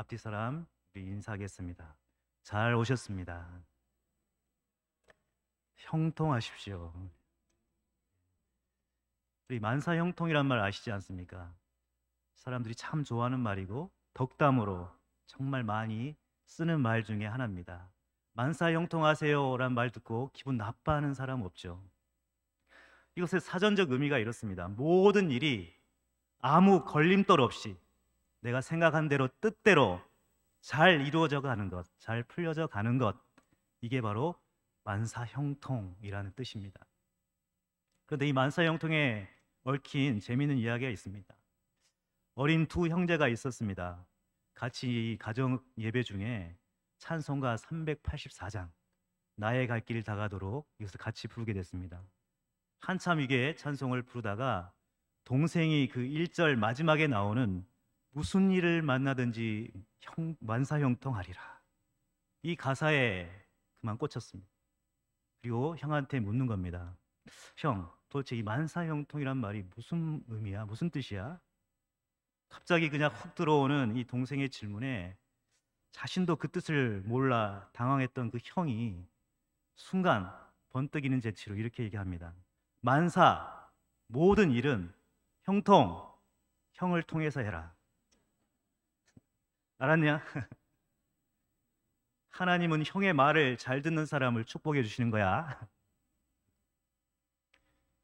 앞뒤 사람 우리 인사하겠습니다. 잘 오셨습니다. 형통하십시오. 우리 만사 형통이란 말 아시지 않습니까? 사람들이 참 좋아하는 말이고 덕담으로 정말 많이 쓰는 말 중에 하나입니다. 만사 형통하세요란 말 듣고 기분 나빠하는 사람 없죠. 이것의 사전적 의미가 이렇습니다. 모든 일이 아무 걸림돌 없이 내가 생각한 대로 뜻대로 잘 이루어져 가는 것, 잘 풀려져 가는 것, 이게 바로 만사형통이라는 뜻입니다. 그런데 이 만사형통에 얽힌 재미있는 이야기가 있습니다. 어린 두 형제가 있었습니다. 같이 이 가정 예배 중에 찬송가 384장 나의 갈 길 다가도록 이것을 같이 부르게 됐습니다. 한참 이게 찬송을 부르다가 동생이 그 1절 마지막에 나오는 무슨 일을 만나든지 형, 만사형통하리라. 이 가사에 그만 꽂혔습니다. 그리고 형한테 묻는 겁니다. 형, 도대체 이 만사형통이란 말이 무슨 의미야? 무슨 뜻이야? 갑자기 그냥 훅 들어오는 이 동생의 질문에 자신도 그 뜻을 몰라 당황했던 그 형이 순간 번뜩이는 재치로 이렇게 얘기합니다. 만사, 모든 일은 형통, 형을 통해서 해라. 알았냐? 하나님은 형의 말을 잘 듣는 사람을 축복해 주시는 거야.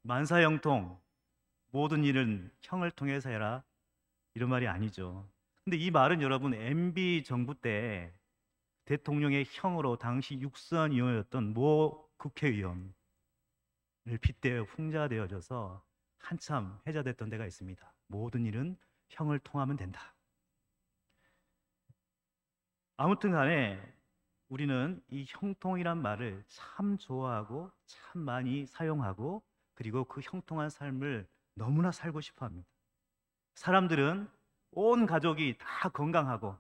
만사형통 모든 일은 형을 통해서 해라 이런 말이 아니죠. 근데 이 말은 여러분 MB 정부 때 대통령의 형으로 당시 육선위원이었던 모 국회의원을 빗대어 풍자되어져서 한참 해자됐던 데가 있습니다. 모든 일은 형을 통하면 된다. 아무튼 간에 우리는 이 형통이란 말을 참 좋아하고 참 많이 사용하고 그리고 그 형통한 삶을 너무나 살고 싶어 합니다. 사람들은 온 가족이 다 건강하고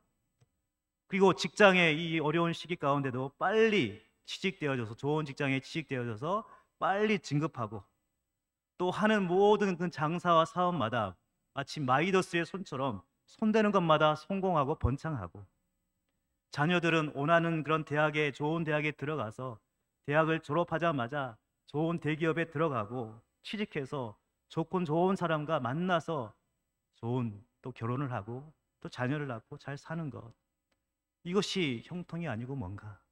그리고 직장의 이 어려운 시기 가운데도 빨리 취직되어져서 좋은 직장에 취직되어져서 빨리 진급하고 또 하는 모든 그 장사와 사업마다 마치 마이더스의 손처럼 손대는 것마다 성공하고 번창하고 자녀들은 원하는 그런 대학에 좋은 대학에 들어가서 대학을 졸업하자마자 좋은 대기업에 들어가고 취직해서 조건 좋은 사람과 만나서 좋은 또 결혼을 하고 또 자녀를 낳고 잘 사는 것 이것이 형통이 아니고 뭔가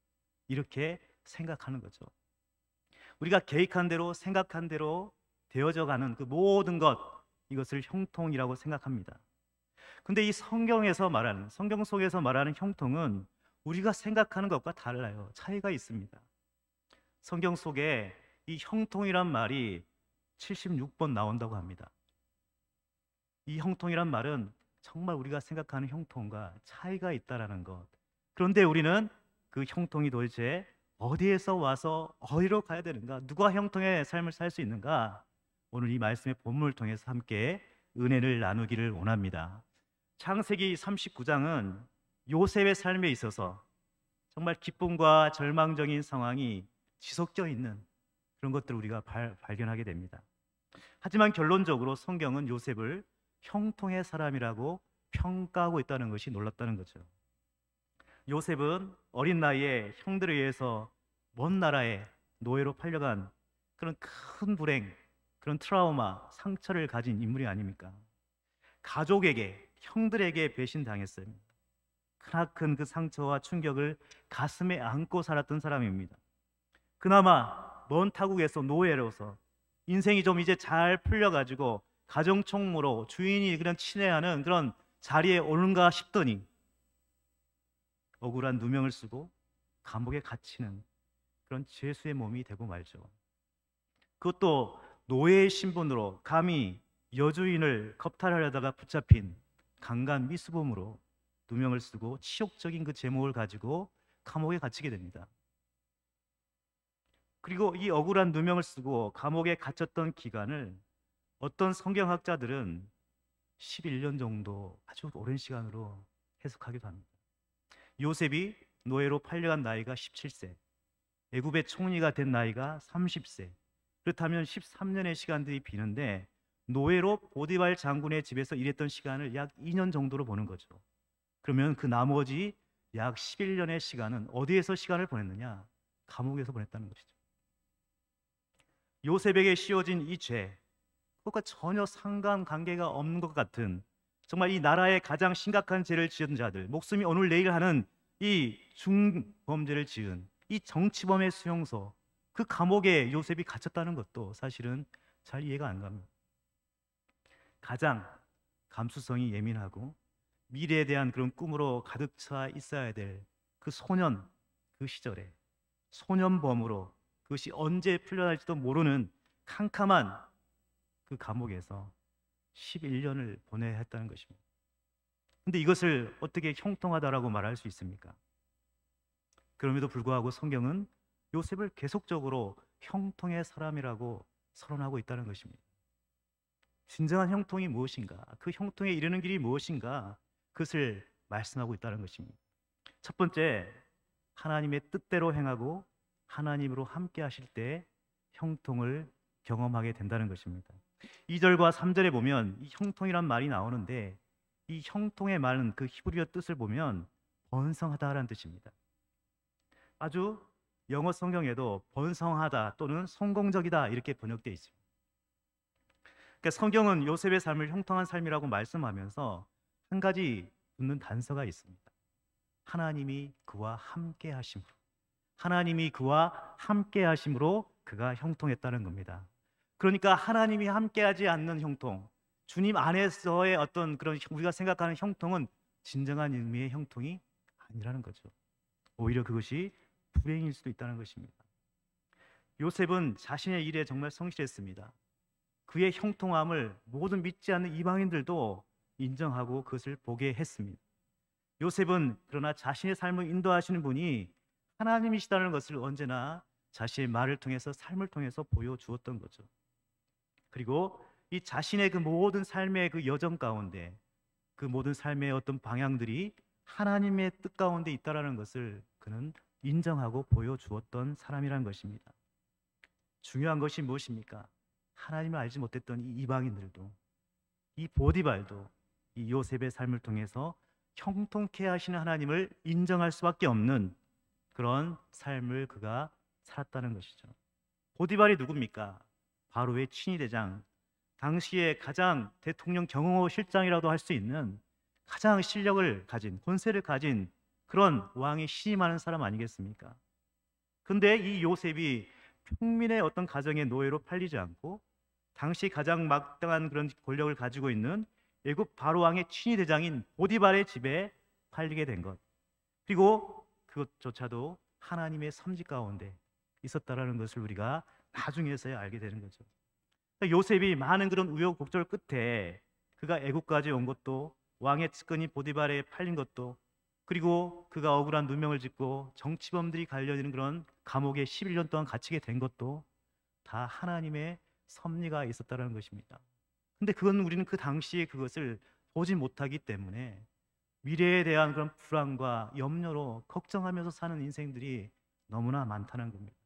이렇게 생각하는 거죠. 우리가 계획한 대로 생각한 대로 되어져 가는 그 모든 것 이것을 형통이라고 생각합니다. 근데 이 성경에서 말하는 성경 속에서 말하는 형통은 우리가 생각하는 것과 달라요. 차이가 있습니다. 성경 속에 이 형통이란 말이 76번 나온다고 합니다. 이 형통이란 말은 정말 우리가 생각하는 형통과 차이가 있다라는 것. 그런데 우리는 그 형통이 도대체 어디에서 와서 어디로 가야 되는가? 누가 형통의 삶을 살 수 있는가? 오늘 이 말씀의 본문을 통해서 함께 은혜를 나누기를 원합니다. 창세기 39장은 요셉의 삶에 있어서 정말 기쁨과 절망적인 상황이 지속되어 있는 그런 것들을 우리가 발, 발견하게 됩니다. 하지만 결론적으로 성경은 요셉을 형통의 사람이라고 평가하고 있다는 것이 놀랐다는 거죠. 요셉은 어린 나이에 형들에 의해서 먼 나라에 노예로 팔려간 그런 큰 불행, 그런 트라우마, 상처를 가진 인물이 아닙니까? 가족에게, 형들에게 배신당했습니다. 크나큰 그 상처와 충격을 가슴에 안고 살았던 사람입니다. 그나마 먼 타국에서 노예로서 인생이 좀 이제 잘 풀려가지고 가정총무로 주인이 그냥 친애하는 그런 자리에 오는가 싶더니 억울한 누명을 쓰고 감옥에 갇히는 그런 죄수의 몸이 되고 말죠. 그것도 노예의 신분으로 감히 여주인을 겁탈하려다가 붙잡힌 강간 미수범으로 누명을 쓰고 치욕적인 그 제목을 가지고 감옥에 갇히게 됩니다. 그리고 이 억울한 누명을 쓰고 감옥에 갇혔던 기간을 어떤 성경학자들은 11년 정도 아주 오랜 시간으로 해석하기도 합니다. 요셉이 노예로 팔려간 나이가 17세, 애굽의 총리가 된 나이가 30세. 그렇다면 13년의 시간들이 비는데 노예로 보디발 장군의 집에서 일했던 시간을 약 2년 정도로 보는 거죠. 그러면 그 나머지 약 11년의 시간은 어디에서 시간을 보냈느냐? 감옥에서 보냈다는 것이죠. 요셉에게 씌워진 이 죄, 그것과 전혀 상관관계가 없는 것 같은 정말 이 나라의 가장 심각한 죄를 지은 자들, 목숨이 오늘 내일 하는 이 중범죄를 지은 이 정치범의 수용소, 그 감옥에 요셉이 갇혔다는 것도 사실은 잘 이해가 안 갑니다. 가장 감수성이 예민하고 미래에 대한 그런 꿈으로 가득 차 있어야 될 그 소년 그 시절에 소년범으로 그것이 언제 풀려날지도 모르는 캄캄한 그 감옥에서 11년을 보내야 했다는 것입니다. 근데 이것을 어떻게 형통하다라고 말할 수 있습니까? 그럼에도 불구하고 성경은 요셉을 계속적으로 형통의 사람이라고 선언하고 있다는 것입니다. 진정한 형통이 무엇인가? 그 형통에 이르는 길이 무엇인가? 그것을 말씀하고 있다는 것입니다. 첫 번째, 하나님의 뜻대로 행하고 하나님으로 함께 하실 때 형통을 경험하게 된다는 것입니다. 2절과 3절에 보면 이 형통이란 말이 나오는데 이 형통의 말은 그 히브리어 뜻을 보면 번성하다라는 뜻입니다. 아주 영어 성경에도 번성하다 또는 성공적이다 이렇게 번역되어 있습니다. 그러니까 성경은 요셉의 삶을 형통한 삶이라고 말씀하면서 한 가지 묻는 단서가 있습니다. 하나님이 그와 함께 하심으로 하나님이 그와 함께 하심으로 그가 형통했다는 겁니다. 그러니까 하나님이 함께하지 않는 형통, 주님 안에서의 어떤 그런 우리가 생각하는 형통은 진정한 의미의 형통이 아니라는 거죠. 오히려 그것이 불행일 수도 있다는 것입니다. 요셉은 자신의 일에 정말 성실했습니다. 그의 형통함을 모든 믿지 않는 이방인들도 인정하고 그것을 보게 했습니다. 요셉은 그러나 자신의 삶을 인도하시는 분이 하나님이시다는 것을 언제나 자신의 말을 통해서 삶을 통해서 보여주었던 거죠. 그리고 이 자신의 그 모든 삶의 그 여정 가운데 그 모든 삶의 어떤 방향들이 하나님의 뜻 가운데 있다라는 것을 그는 인정하고 보여주었던 사람이란 것입니다. 중요한 것이 무엇입니까? 하나님을 알지 못했던 이 이방인들도 이 보디발도 이 요셉의 삶을 통해서 형통케 하시는 하나님을 인정할 수밖에 없는 그런 삶을 그가 살았다는 것이죠. 보디발이 누굽니까? 바로의 친위대장, 당시에 가장 대통령 경호 실장이라도 할 수 있는 가장 실력을 가진 권세를 가진 그런 왕이 신임하는 사람 아니겠습니까? 근데 이 요셉이 평민의 어떤 가정의 노예로 팔리지 않고 당시 가장 막당한 그런 권력을 가지고 있는 애굽 바로 왕의 친위 대장인 보디발의 집에 팔리게 된 것. 그리고 그것조차도 하나님의 섬지 가운데 있었다라는 것을 우리가 나중에서야 알게 되는 거죠. 그러니까 요셉이 많은 그런 우여곡절 끝에 그가 애굽까지온 것도 왕의 측근이 보디발에 팔린 것도 그리고 그가 억울한 누명을 짓고 정치범들이 갈려지는 그런 감옥에 11년 동안 갇히게 된 것도 다 하나님의 섭리가 있었다는 것입니다. 근데 그건 우리는 그 당시에 그것을 보지 못하기 때문에 미래에 대한 그런 불안과 염려로 걱정하면서 사는 인생들이 너무나 많다는 겁니다.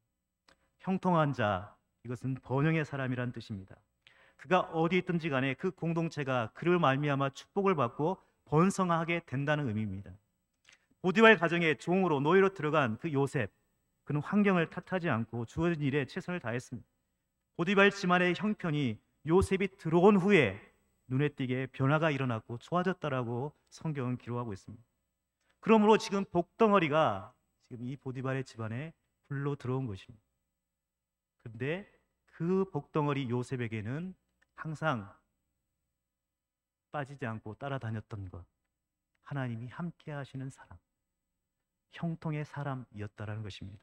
형통한 자, 이것은 번영의 사람이란 뜻입니다. 그가 어디 있든지 간에 그 공동체가 그를 말미암아 축복을 받고 번성하게 된다는 의미입니다. 보디발 가정의 종으로 노예로 들어간 그 요셉, 그는 환경을 탓하지 않고 주어진 일에 최선을 다했습니다. 보디발 집안의 형편이 요셉이 들어온 후에 눈에 띄게 변화가 일어났고 좋아졌다라고 성경은 기록하고 있습니다. 그러므로 지금 복덩어리가 지금 이 보디발의 집안에 불로 들어온 것입니다. 근데 그 복덩어리 요셉에게는 항상 빠지지 않고 따라다녔던 것, 하나님이 함께 하시는 사람, 형통의 사람이었다라는 것입니다.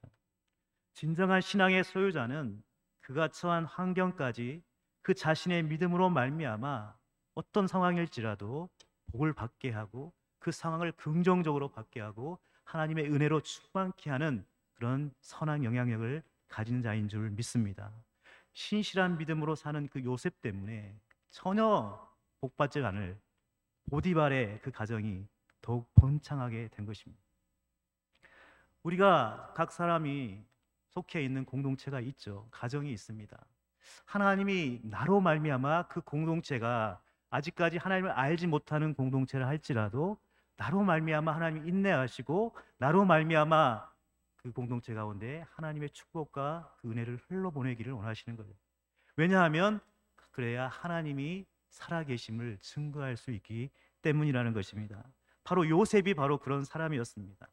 진정한 신앙의 소유자는 그가 처한 환경까지 그 자신의 믿음으로 말미암아 어떤 상황일지라도 복을 받게 하고 그 상황을 긍정적으로 받게 하고 하나님의 은혜로 충만케 하는 그런 선한 영향력을 가진 자인 줄 믿습니다. 신실한 믿음으로 사는 그 요셉 때문에 전혀 복받지 않을 보디발의 그 가정이 더욱 번창하게 된 것입니다. 우리가 각 사람이 속해 있는 공동체가 있죠. 가정이 있습니다. 하나님이 나로 말미암아 그 공동체가 아직까지 하나님을 알지 못하는 공동체를 할지라도 나로 말미암아 하나님이 인내하시고 나로 말미암아 그 공동체 가운데 하나님의 축복과 그 은혜를 흘러보내기를 원하시는 거예요. 왜냐하면 그래야 하나님이 살아계심을 증거할 수 있기 때문이라는 것입니다. 바로 요셉이 바로 그런 사람이었습니다.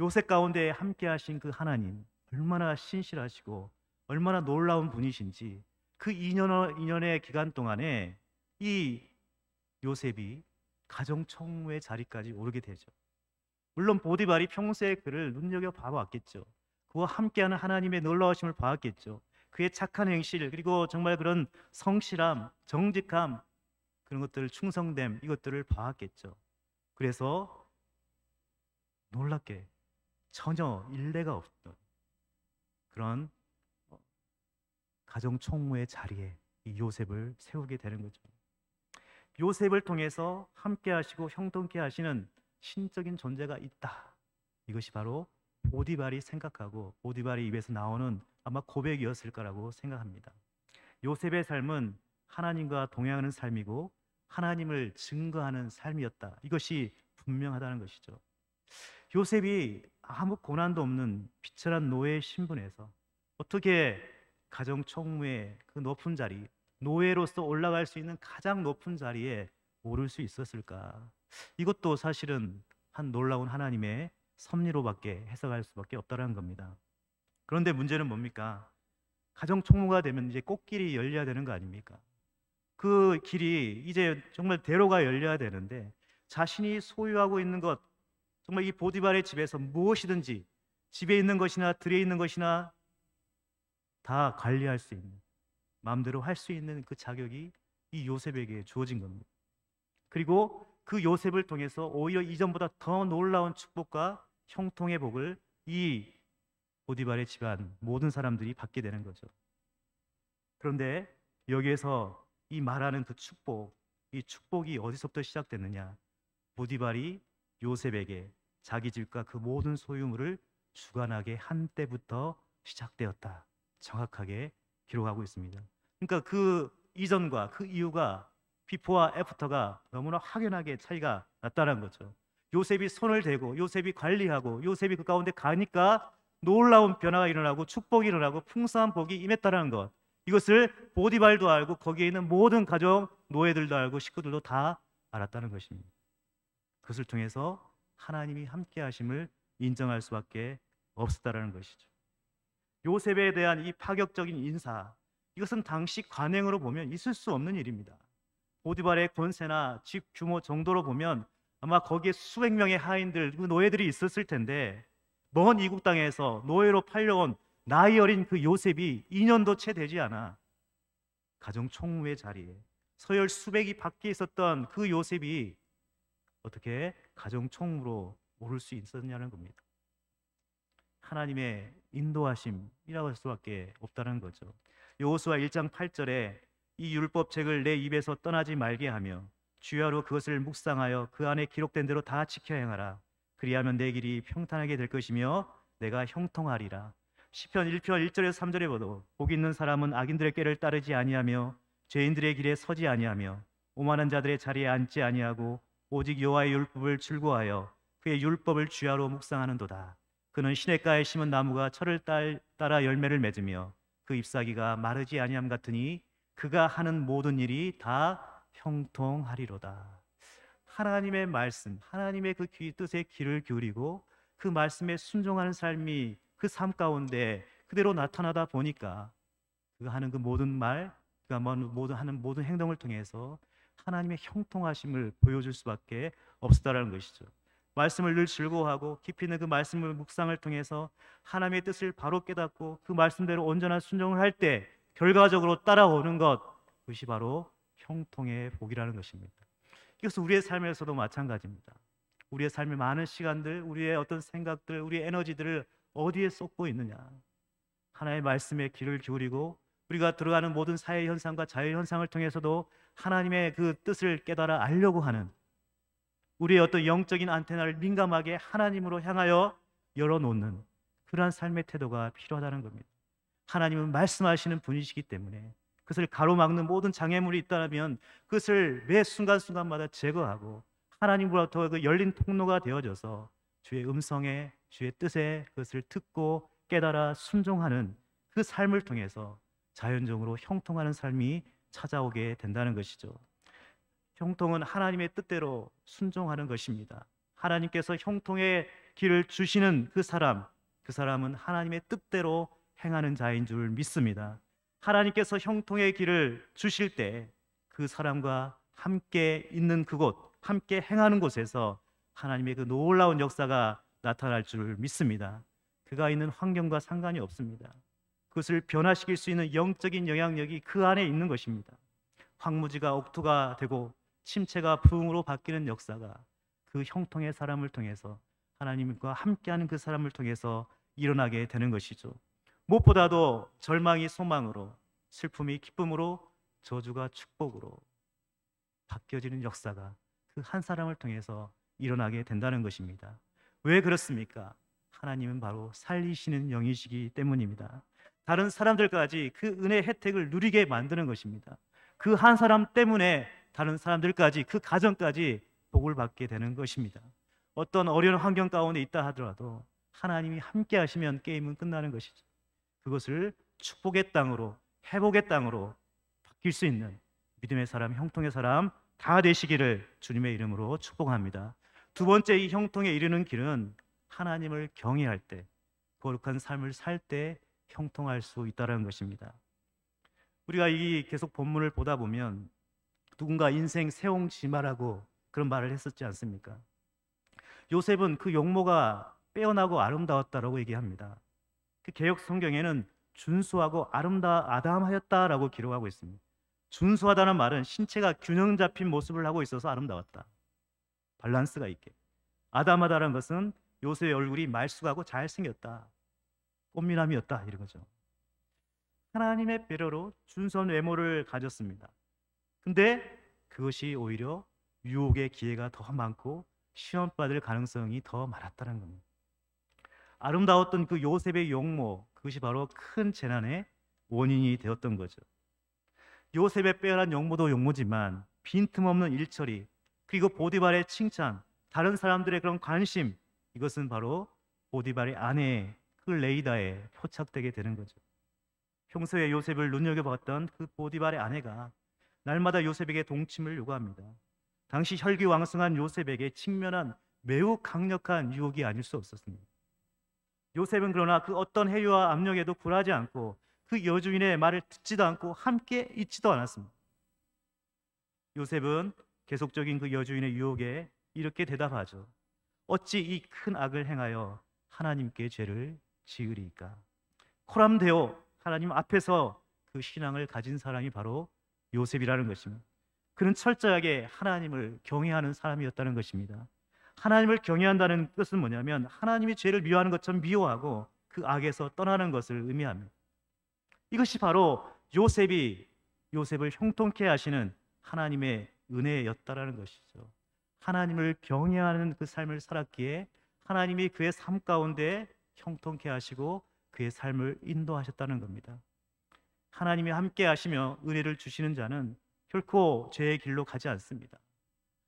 요셉 가운데 함께 하신 그 하나님 얼마나 신실하시고 얼마나 놀라운 분이신지 그 2년, 2년의 기간 동안에 이 요셉이 가정총무의 자리까지 오르게 되죠. 물론 보디발이 평소에 그를 눈여겨 봐왔겠죠. 그와 함께하는 하나님의 놀라우심을 봐왔겠죠. 그의 착한 행실 그리고 정말 그런 성실함, 정직함 그런 것들 을 충성됨 이것들을 봐왔겠죠. 그래서 놀랍게 전혀 일례가 없던 그런 가정 총무의 자리에 이 요셉을 세우게 되는 거죠. 요셉을 통해서 함께 하시고 형통케 하시는 신적인 존재가 있다. 이것이 바로 오디발이 생각하고 오디발이 입에서 나오는 아마 고백이었을 거라고 생각합니다. 요셉의 삶은 하나님과 동행하는 삶이고 하나님을 증거하는 삶이었다. 이것이 분명하다는 것이죠. 요셉이 아무 고난도 없는 비천한 노예의 신분에서 어떻게 가정 총무의 그 높은 자리, 노예로서 올라갈 수 있는 가장 높은 자리에 오를 수 있었을까? 이것도 사실은 한 놀라운 하나님의 섭리로밖에 해석할 수밖에 없다라는 겁니다. 그런데 문제는 뭡니까? 가정 총무가 되면 이제 꽃길이 열려야 되는 거 아닙니까? 그 길이 이제 정말 대로가 열려야 되는데 자신이 소유하고 있는 것 정말 이 보디발의 집에서 무엇이든지 집에 있는 것이나 들에 있는 것이나 다 관리할 수 있는 마음대로 할 수 있는 그 자격이 이 요셉에게 주어진 겁니다. 그리고 그 요셉을 통해서 오히려 이전보다 더 놀라운 축복과 형통의 복을 이 보디발의 집안 모든 사람들이 받게 되는 거죠. 그런데 여기에서 이 말하는 그 축복, 이 축복이 어디서부터 시작됐느냐? 보디발이 요셉에게 자기 집과 그 모든 소유물을 주관하게 한 때부터 시작되었다. 정확하게 기록하고 있습니다. 그러니까 그 이전과 그 이후가 비포와 애프터가 너무나 확연하게 차이가 났다는 거죠. 요셉이 손을 대고 요셉이 관리하고 요셉이 그 가운데 가니까 놀라운 변화가 일어나고 축복이 일어나고 풍성한 복이 임했다는 것. 이것을 보디발도 알고 거기에 있는 모든 가정 노예들도 알고 식구들도 다 알았다는 것입니다. 그것을 통해서 하나님이 함께 하심을 인정할 수밖에 없었다라는 것이죠. 요셉에 대한 이 파격적인 인사 이것은 당시 관행으로 보면 있을 수 없는 일입니다. 보디발의 권세나 집 규모 정도로 보면 아마 거기에 수백 명의 하인들, 노예들이 있었을 텐데 먼 이국 땅에서 노예로 팔려온 나이 어린 그 요셉이 2년도 채 되지 않아 가정 총무의 자리에 서열 수백이 밖에 있었던 그 요셉이 어떻게 가정 총무로 오를 수 있었냐는 겁니다. 하나님의 인도하심이라고 할 수밖에 없다는 거죠. 여호수아 1장 8절에 이 율법 책을 내 입에서 떠나지 말게 하며 주야로 그것을 묵상하여 그 안에 기록된 대로 다 지켜 행하라. 그리하면 내 길이 평탄하게 될 것이며 내가 형통하리라. 시편 1편 1절에서 3절에 보도 복 있는 사람은 악인들의 꾀를 따르지 아니하며 죄인들의 길에 서지 아니하며 오만한 자들의 자리에 앉지 아니하고 오직 여호와의 율법을 즐거하여 그의 율법을 주야로 묵상하는도다. 그는 시냇가에 심은 나무가 철을 따라 열매를 맺으며 그 잎사귀가 마르지 아니함 같으니 그가 하는 모든 일이 다 형통하리로다. 하나님의 말씀, 하나님의 그 귀, 뜻에 귀를 기울이고 그 말씀에 순종하는 삶이 그 삶 가운데 그대로 나타나다 보니까 그가 하는 그 모든 말, 그가 뭐, 모든 하는 모든 행동을 통해서 하나님의 형통하심을 보여줄 수밖에 없었다라는 것이죠. 말씀을 늘 즐거워하고 깊이 있는 그 말씀을 묵상을 통해서 하나님의 뜻을 바로 깨닫고 그 말씀대로 온전한 순종을 할 때 결과적으로 따라오는 것 그것이 바로 형통의 복이라는 것입니다. 이것은 우리의 삶에서도 마찬가지입니다. 우리의 삶의 많은 시간들, 우리의 어떤 생각들, 우리의 에너지들을 어디에 쏟고 있느냐? 하나의 말씀에 귀를 기울이고 우리가 들어가는 모든 사회 현상과 자유 현상을 통해서도 하나님의 그 뜻을 깨달아 알려고 하는 우리의 어떤 영적인 안테나를 민감하게 하나님으로 향하여 열어놓는 그러한 삶의 태도가 필요하다는 겁니다. 하나님은 말씀하시는 분이시기 때문에 그것을 가로막는 모든 장애물이 있다면 그것을 매 순간순간마다 제거하고 하나님으로부터 그 열린 통로가 되어져서 주의 음성에 주의 뜻에 그것을 듣고 깨달아 순종하는 그 삶을 통해서 자연적으로 형통하는 삶이 찾아오게 된다는 것이죠. 형통은 하나님의 뜻대로 순종하는 것입니다. 하나님께서 형통의 길을 주시는 그 사람, 그 사람은 하나님의 뜻대로 행하는 자인 줄 믿습니다. 하나님께서 형통의 길을 주실 때 그 사람과 함께 있는 그곳, 함께 행하는 곳에서 하나님의 그 놀라운 역사가 나타날 줄 믿습니다. 그가 있는 환경과 상관이 없습니다. 그것을 변화시킬 수 있는 영적인 영향력이 그 안에 있는 것입니다. 황무지가 옥토가 되고 침체가 부흥으로 바뀌는 역사가 그 형통의 사람을 통해서 하나님과 함께하는 그 사람을 통해서 일어나게 되는 것이죠. 무엇보다도 절망이 소망으로 슬픔이 기쁨으로 저주가 축복으로 바뀌어지는 역사가 그 한 사람을 통해서 일어나게 된다는 것입니다. 왜 그렇습니까? 하나님은 바로 살리시는 영이시기 때문입니다. 다른 사람들까지 그 은혜 혜택을 누리게 만드는 것입니다. 그 한 사람 때문에 다른 사람들까지 그 가정까지 복을 받게 되는 것입니다. 어떤 어려운 환경 가운데 있다 하더라도 하나님이 함께 하시면 게임은 끝나는 것이죠. 그것을 축복의 땅으로 회복의 땅으로 바뀔 수 있는 믿음의 사람, 형통의 사람 다 되시기를 주님의 이름으로 축복합니다. 두 번째 이 형통에 이르는 길은 하나님을 경외할 때 거룩한 삶을 살 때 형통할 수 있다는 것입니다. 우리가 이 계속 본문을 보다 보면 누군가 인생 세옹지마라고 그런 말을 했었지 않습니까? 요셉은 그 용모가 빼어나고 아름다웠다라고 얘기합니다. 그 개혁 성경에는 준수하고 아름다 아담하였다라고 기록하고 있습니다. 준수하다는 말은 신체가 균형 잡힌 모습을 하고 있어서 아름다웠다. 밸런스가 있게. 아담하다는 것은 요셉의 얼굴이 말쑥하고 잘생겼다. 꽃미남이었다 이런 거죠. 하나님의 배려로 준수한 외모를 가졌습니다. 근데 그것이 오히려 유혹의 기회가 더 많고 시험받을 가능성이 더 많았다는 겁니다. 아름다웠던 그 요셉의 용모 그것이 바로 큰 재난의 원인이 되었던 거죠. 요셉의 빼어난 용모도 용모지만 빈틈없는 일처리 그리고 보디발의 칭찬 다른 사람들의 그런 관심 이것은 바로 보디발의 아내 그 레이다에 포착되게 되는 거죠. 평소에 요셉을 눈여겨봤던 그 보디발의 아내가 날마다 요셉에게 동침을 요구합니다. 당시 혈기왕성한 요셉에게 직면한 매우 강력한 유혹이 아닐 수 없었습니다. 요셉은 그러나 그 어떤 해유와 압력에도 굴하지 않고 그 여주인의 말을 듣지도 않고 함께 있지도 않았습니다. 요셉은 계속적인 그 여주인의 유혹에 이렇게 대답하죠. 어찌 이 큰 악을 행하여 하나님께 죄를 지으리까? 코람데오 하나님 앞에서 그 신앙을 가진 사람이 바로 요셉이라는 것입니다. 그는 철저하게 하나님을 경외하는 사람이었다는 것입니다. 하나님을 경외한다는 뜻은 뭐냐면 하나님이 죄를 미워하는 것처럼 미워하고 그 악에서 떠나는 것을 의미합니다. 이것이 바로 요셉이 요셉을 형통케 하시는 하나님의 은혜였다라는 것이죠. 하나님을 경외하는 그 삶을 살았기에 하나님이 그의 삶 가운데 형통케 하시고 그의 삶을 인도하셨다는 겁니다. 하나님이 함께 하시며 은혜를 주시는 자는 결코 죄의 길로 가지 않습니다.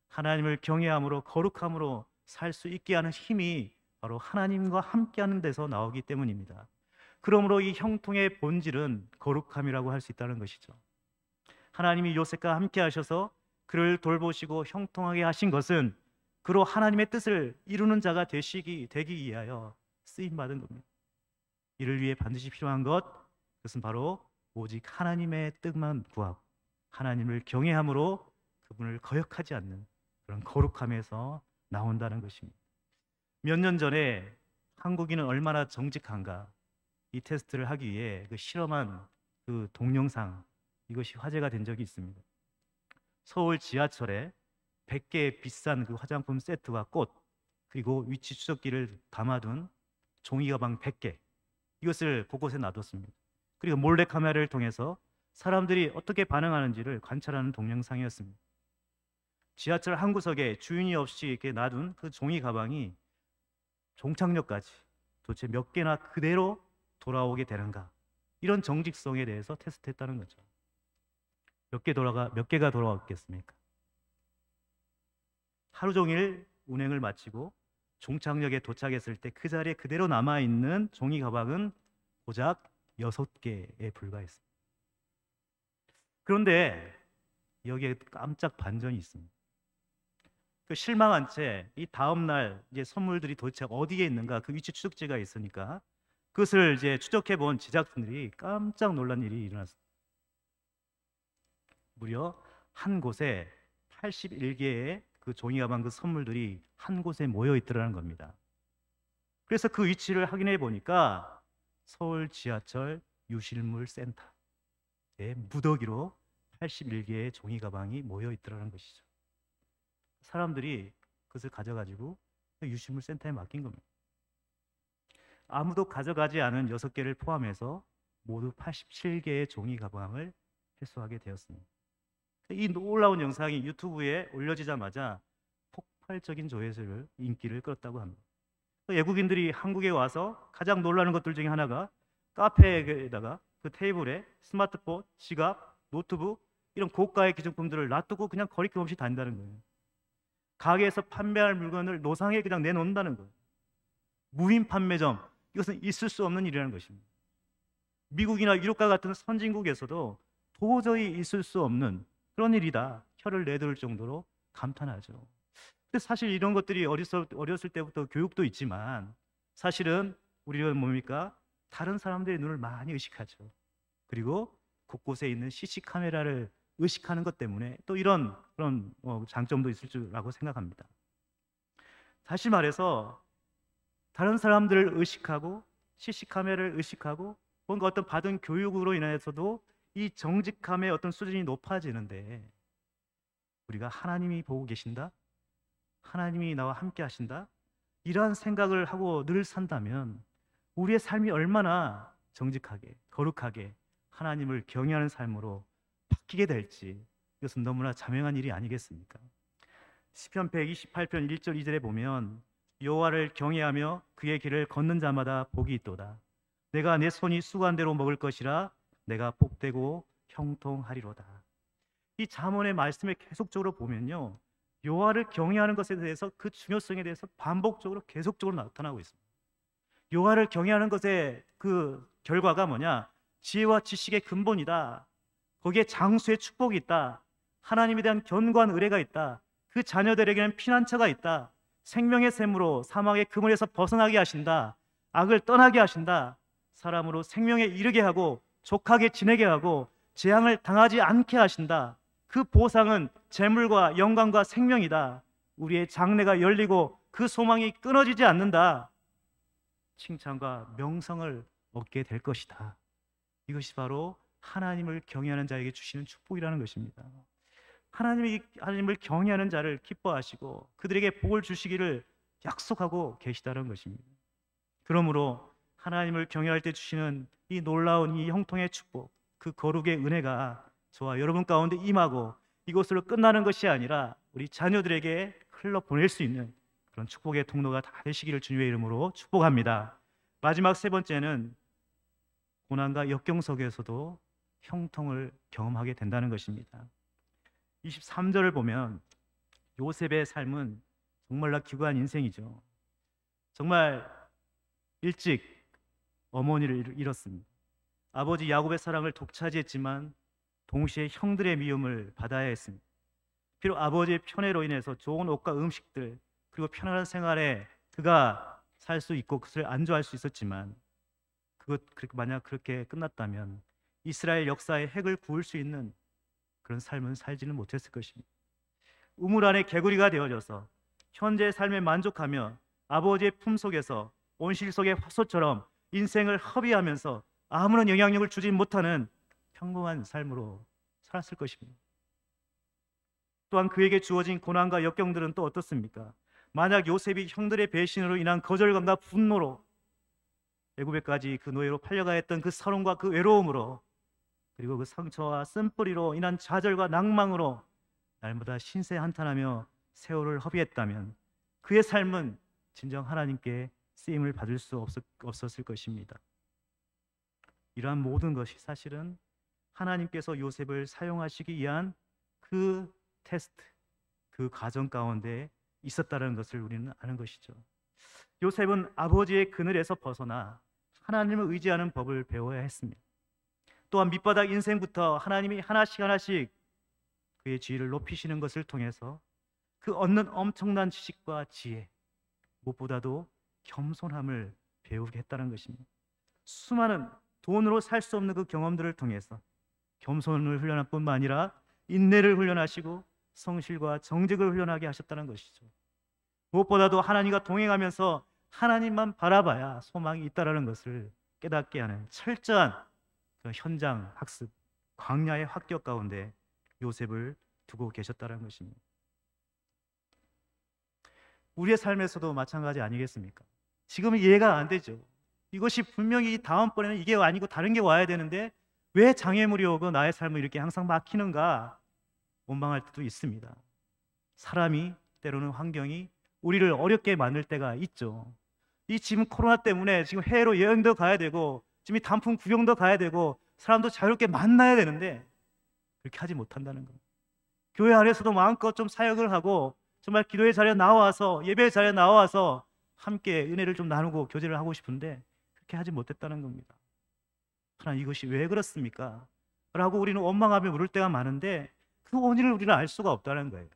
하나님을 경외함으로 거룩함으로 살 수 있게 하는 힘이 바로 하나님과 함께하는 데서 나오기 때문입니다. 그러므로 이 형통의 본질은 거룩함이라고 할 수 있다는 것이죠. 하나님이 요셉과 함께 하셔서 그를 돌보시고 형통하게 하신 것은 그로 하나님의 뜻을 이루는 자가 되시기 되기 위하여 쓰임 받은 겁니다. 이를 위해 반드시 필요한 것 그것은 바로 오직 하나님의 뜻만 구하고 하나님을 경외함으로 그분을 거역하지 않는 그런 거룩함에서 나온다는 것입니다. 몇 년 전에 한국인은 얼마나 정직한가 이 테스트를 하기 위해 그 실험한 그 동영상 이것이 화제가 된 적이 있습니다. 서울 지하철에 100개의 비싼 그 화장품 세트와 꽃 그리고 위치 추적기를 담아둔 종이 가방 100개 이것을 곳곳에 놔뒀습니다. 그리고 몰래 카메라를 통해서 사람들이 어떻게 반응하는지를 관찰하는 동영상이었습니다. 지하철 한 구석에 주인이 없이 이렇게 놔둔 그 종이 가방이 종착역까지 도대체 몇 개나 그대로 돌아오게 되는가 이런 정직성에 대해서 테스트했다는 거죠. 몇 개 돌아가 몇 개가 돌아왔겠습니까? 하루 종일 운행을 마치고 종착역에 도착했을 때 그 자리에 그대로 남아 있는 종이 가방은 고작 6개에 불과했습니다. 그런데 여기에 깜짝 반전이 있습니다. 그 실망한 채 이 다음 날 이제 선물들이 도대체 어디에 있는가 그 위치 추적지가 있으니까 그것을 이제 추적해 본 제작진들이 깜짝 놀란 일이 일어났습니다. 무려 한 곳에 81개의 그 종이 가방 그 선물들이 한 곳에 모여 있더라는 겁니다. 그래서 그 위치를 확인해 보니까 서울 지하철 유실물 센터에 무더기로 81개의 종이 가방이 모여 있더라는 것이죠. 사람들이 그것을 가져가지고 유실물 센터에 맡긴 겁니다. 아무도 가져가지 않은 6개를 포함해서 모두 87개의 종이 가방을 회수하게 되었습니다. 이 놀라운 영상이 유튜브에 올려지자마자 폭발적인 조회수를 인기를 끌었다고 합니다. 외국인들이 한국에 와서 가장 놀라는 것들 중에 하나가 카페에다가 그 테이블에 스마트폰, 지갑, 노트북 이런 고가의 기념품들을 놔두고 그냥 거리낌 없이 다닌다는 거예요. 가게에서 판매할 물건을 노상에 그냥 내놓는다는 거예요. 무인 판매점 이것은 있을 수 없는 일이라는 것입니다. 미국이나 유럽과 같은 선진국에서도 도저히 있을 수 없는 그런 일이다. 혀를 내둘 정도로 감탄하죠. 근데 사실 이런 것들이 어렸을, 때부터 교육도 있지만 사실은 우리는 뭡니까? 다른 사람들의 눈을 많이 의식하죠. 그리고 곳곳에 있는 CC 카메라를 의식하는 것 때문에 또 이런 그런 어, 장점도 있을 줄라고 생각합니다. 다시 말해서 다른 사람들을 의식하고 CC 카메라를 의식하고 뭔가 어떤 받은 교육으로 인해서도 이 정직함의 어떤 수준이 높아지는데 우리가 하나님이 보고 계신다? 하나님이 나와 함께 하신다. 이러한 생각을 하고 늘 산다면 우리의 삶이 얼마나 정직하게, 거룩하게 하나님을 경외하는 삶으로 바뀌게 될지 이것은 너무나 자명한 일이 아니겠습니까? 시편 128편 1절 2절에 보면 여호와를 경외하며 그의 길을 걷는 자마다 복이 있도다. 내가 내 손이 수관대로 먹을 것이라 내가 복되고 형통하리로다. 이 잠언의 말씀에 계속적으로 보면요. 요하를 경외하는 것에 대해서 그 중요성에 대해서 반복적으로 계속적으로 나타나고 있습니다. 요하를 경외하는 것의 그 결과가 뭐냐? 지혜와 지식의 근본이다. 거기에 장수의 축복이 있다. 하나님에 대한 견고한 의뢰가 있다. 그 자녀들에게는 피난처가 있다. 생명의 샘으로 사막의 그물에서 벗어나게 하신다. 악을 떠나게 하신다. 사람으로 생명에 이르게 하고 족하게 지내게 하고 재앙을 당하지 않게 하신다. 그 보상은 재물과 영광과 생명이다. 우리의 장래가 열리고 그 소망이 끊어지지 않는다. 칭찬과 명성을 얻게 될 것이다. 이것이 바로 하나님을 경외하는 자에게 주시는 축복이라는 것입니다. 하나님이 하나님을 경외하는 자를 기뻐하시고 그들에게 복을 주시기를 약속하고 계시다는 것입니다. 그러므로 하나님을 경외할 때 주시는 이 놀라운 이 형통의 축복, 그 거룩의 은혜가 저와 여러분 가운데 임하고 이곳으로 끝나는 것이 아니라 우리 자녀들에게 흘러 보낼 수 있는 그런 축복의 통로가 다 되시기를 주님의 이름으로 축복합니다. 마지막 세 번째는 고난과 역경 속에서도 형통을 경험하게 된다는 것입니다. 23절을 보면 요셉의 삶은 정말로 기구한 인생이죠. 정말 일찍 어머니를 잃었습니다. 아버지 야곱의 사랑을 독차지했지만 동시에 형들의 미움을 받아야 했습니다. 비록 아버지의 편애로 인해서 좋은 옷과 음식들 그리고 편안한 생활에 그가 살 수 있고 그것을 안주할 수 있었지만 그것 만약 그렇게 끝났다면 이스라엘 역사의 핵을 구울 수 있는 그런 삶은 살지는 못했을 것입니다. 우물 안에 개구리가 되어져서 현재 삶에 만족하며 아버지의 품 속에서 온실 속의 화소처럼 인생을 허비하면서 아무런 영향력을 주지 못하는 평범한 삶으로 살았을 것입니다. 또한 그에게 주어진 고난과 역경들은 또 어떻습니까? 만약 요셉이 형들의 배신으로 인한 거절감과 분노로 애굽에까지 그 노예로 팔려가 했던 그 서름과 그 외로움으로 그리고 그 상처와 쓴뿌리로 인한 좌절과 낭망으로 날마다 신세 한탄하며 세월을 허비했다면 그의 삶은 진정 하나님께 쓰임을 받을 수 없었을 것입니다. 이러한 모든 것이 사실은 하나님께서 요셉을 사용하시기 위한 그 테스트, 그 과정 가운데 있었다는 것을 우리는 아는 것이죠. 요셉은 아버지의 그늘에서 벗어나 하나님을 의지하는 법을 배워야 했습니다. 또한 밑바닥 인생부터 하나님이 하나씩 하나씩 그의 지위를 높이시는 것을 통해서 그 얻는 엄청난 지식과 지혜, 무엇보다도 겸손함을 배우게 했다는 것입니다. 수많은 돈으로 살 수 없는 그 경험들을 통해서 겸손을 훈련할 뿐만 아니라 인내를 훈련하시고 성실과 정직을 훈련하게 하셨다는 것이죠. 무엇보다도 하나님과 동행하면서 하나님만 바라봐야 소망이 있다라는 것을 깨닫게 하는 철저한 그 현장 학습, 광야의 합격 가운데 요셉을 두고 계셨다는 것입니다. 우리의 삶에서도 마찬가지 아니겠습니까? 지금은 이해가 안 되죠. 이것이 분명히 다음번에는 이게 아니고 다른 게 와야 되는데 왜 장애물이 오고 나의 삶을 이렇게 항상 막히는가 원망할 때도 있습니다. 사람이 때로는 환경이 우리를 어렵게 만들 때가 있죠. 이 지금 코로나 때문에 지금 해외로 여행도 가야 되고 지금 이 단풍 구경도 가야 되고 사람도 자유롭게 만나야 되는데 그렇게 하지 못한다는 겁 교회 안에서도 마음껏 좀 사역을 하고 정말 기도의 자리에 나와서 예배의 자리에 나와서 함께 은혜를 좀 나누고 교제를 하고 싶은데 그렇게 하지 못했다는 겁니다. 하나님 이것이 왜 그렇습니까? 라고 우리는 원망하며 물을 때가 많은데 그 원인을 우리는 알 수가 없다는 거예요.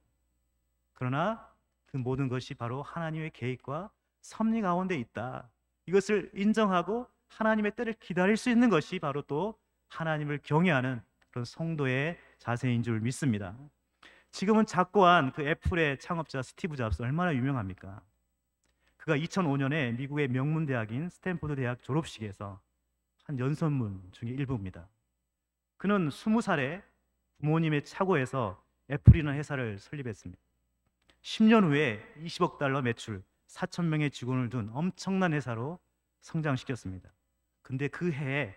그러나 그 모든 것이 바로 하나님의 계획과 섭리 가운데 있다. 이것을 인정하고 하나님의 때를 기다릴 수 있는 것이 바로 또 하나님을 경외하는 그런 성도의 자세인 줄 믿습니다. 지금은 작고한 그 애플의 창업자 스티브 잡스 얼마나 유명합니까? 그가 2005년에 미국의 명문 대학인 스탠포드 대학 졸업식에서 한연설문중에 일부입니다. 그는 20살에 부모님의 착오에서 애플이라는 회사를 설립했습니다. 10년 후에 20억 달러 매출, 4천 명의 직원을 둔 엄청난 회사로 성장시켰습니다. 근데 그 해에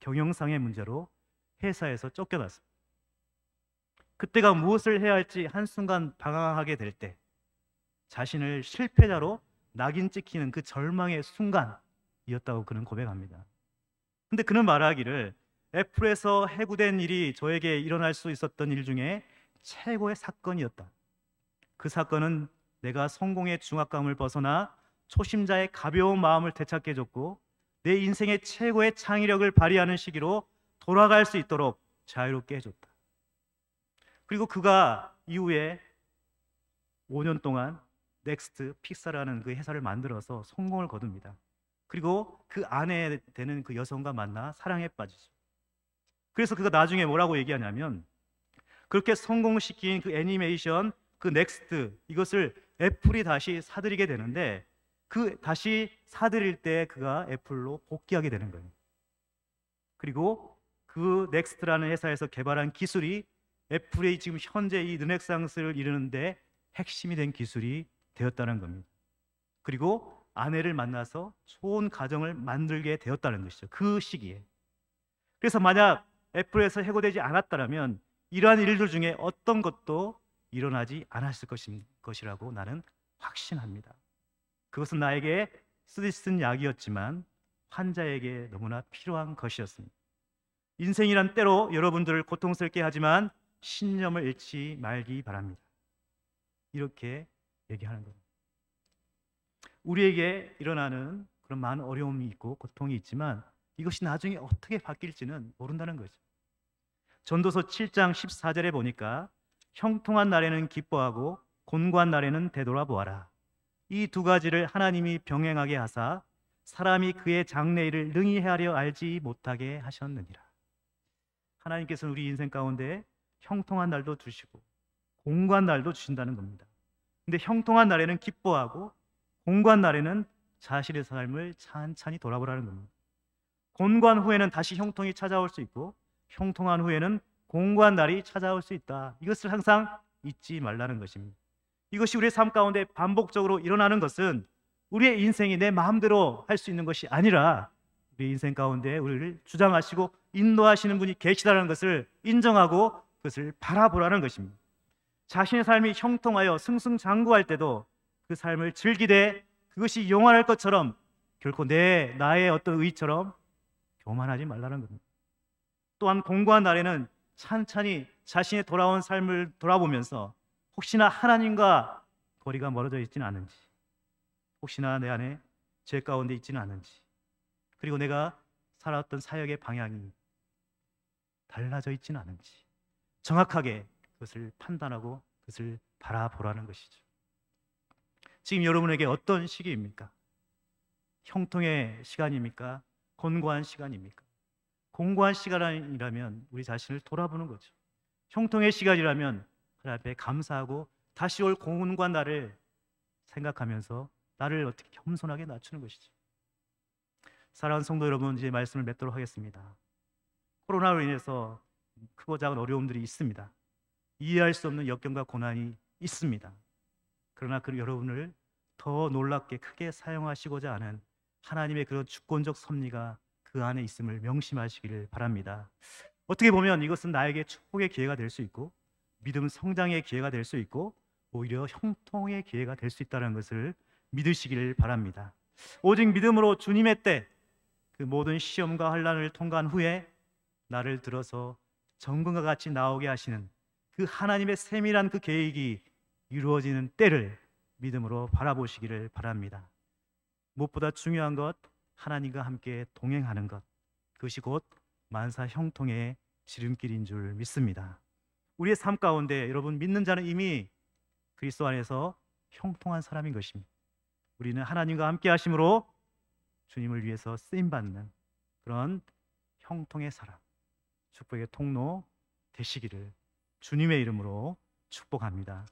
경영상의 문제로 회사에서 쫓겨났습니다. 그때가 무엇을 해야 할지 한순간 방황하게 될 때 자신을 실패자로 낙인 찍히는 그 절망의 순간이었다고 그는 고백합니다. 근데 그는 말하기를 애플에서 해고된 일이 저에게 일어날 수 있었던 일 중에 최고의 사건이었다. 그 사건은 내가 성공의 중압감을 벗어나 초심자의 가벼운 마음을 되찾게 해줬고 내 인생의 최고의 창의력을 발휘하는 시기로 돌아갈 수 있도록 자유롭게 해줬다. 그리고 그가 이후에 5년 동안 넥스트 픽사라는 그 회사를 만들어서 성공을 거둡니다. 그리고 그 아내 되는 그 여성과 만나 사랑에 빠지죠. 그래서 그가 나중에 뭐라고 얘기하냐면 그렇게 성공시킨 그 애니메이션 그 넥스트 이것을 애플이 다시 사들이게 되는데 그 다시 사들일 때 그가 애플로 복귀하게 되는 거예요. 그리고 그 넥스트라는 회사에서 개발한 기술이 애플의 지금 현재 이 르넥상스를 이루는데 핵심이 된 기술이 되었다는 겁니다. 그리고 아내를 만나서 좋은 가정을 만들게 되었다는 것이죠. 그 시기에. 그래서 만약 애플에서 해고되지 않았다면 이러한 일들 중에 어떤 것도 일어나지 않았을 것이라고 나는 확신합니다. 그것은 나에게 쓰디 쓴 약이었지만 환자에게 너무나 필요한 것이었습니다. 인생이란 때로 여러분들을 고통스럽게 하지만 신념을 잃지 말기 바랍니다. 이렇게 얘기하는 겁니다. 우리에게 일어나는 그런 많은 어려움이 있고 고통이 있지만 이것이 나중에 어떻게 바뀔지는 모른다는 거죠. 전도서 7장 14절에 보니까 형통한 날에는 기뻐하고 곤고한 날에는 되돌아보아라. 이 두 가지를 하나님이 병행하게 하사 사람이 그의 장래일을 능히 헤아려 알지 못하게 하셨느니라. 하나님께서는 우리 인생 가운데 형통한 날도 주시고 공고한 날도 주신다는 겁니다. 근데 형통한 날에는 기뻐하고 공관 날에는 자신의 삶을 찬찬히 돌아보라는 겁니다. 공관 후에는 다시 형통이 찾아올 수 있고 형통한 후에는 공관 날이 찾아올 수 있다. 이것을 항상 잊지 말라는 것입니다. 이것이 우리의 삶 가운데 반복적으로 일어나는 것은 우리의 인생이 내 마음대로 할 수 있는 것이 아니라 우리 인생 가운데 우리를 주장하시고 인도하시는 분이 계시다는 것을 인정하고 그것을 바라보라는 것입니다. 자신의 삶이 형통하여 승승장구할 때도 그 삶을 즐기되 그것이 영원할 것처럼 결코 내 나의 어떤 의처럼 교만하지 말라는 겁니다. 또한 공고한 날에는 찬찬히 자신의 돌아온 삶을 돌아보면서 혹시나 하나님과 거리가 멀어져 있지는 않은지, 혹시나 내 안에 죄 가운데 있지는 않은지, 그리고 내가 살았던 사역의 방향이 달라져 있지는 않은지 정확하게 그것을 판단하고 그것을 바라보라는 것이죠. 지금 여러분에게 어떤 시기입니까? 형통의 시간입니까? 권고한 시간입니까? 공고한 시간이라면 우리 자신을 돌아보는 거죠. 형통의 시간이라면 그 앞에 감사하고 다시 올 공훈과 나를 생각하면서 나를 어떻게 겸손하게 낮추는 것이지. 사랑하는 성도 여러분, 이제 말씀을 맺도록 하겠습니다. 코로나로 인해서 크고 작은 어려움들이 있습니다. 이해할 수 없는 역경과 고난이 있습니다. 그러나 그 여러분을 더 놀랍게 크게 사용하시고자 하는 하나님의 그런 주권적 섭리가 그 안에 있음을 명심하시기를 바랍니다. 어떻게 보면 이것은 나에게 축복의 기회가 될 수 있고 믿음 성장의 기회가 될 수 있고 오히려 형통의 기회가 될 수 있다는 것을 믿으시기를 바랍니다. 오직 믿음으로 주님의 때 그 모든 시험과 환란을 통과한 후에 나를 들어서 정금과 같이 나오게 하시는 그 하나님의 세밀한 그 계획이 이루어지는 때를 믿음으로 바라보시기를 바랍니다. 무엇보다 중요한 것 하나님과 함께 동행하는 것 그것이 곧 만사 형통의 지름길인 줄 믿습니다. 우리의 삶 가운데 여러분 믿는 자는 이미 그리스도 안에서 형통한 사람인 것입니다. 우리는 하나님과 함께 하심으로 주님을 위해서 쓰임 받는 그런 형통의 사람, 축복의 통로 되시기를 주님의 이름으로 축복합니다.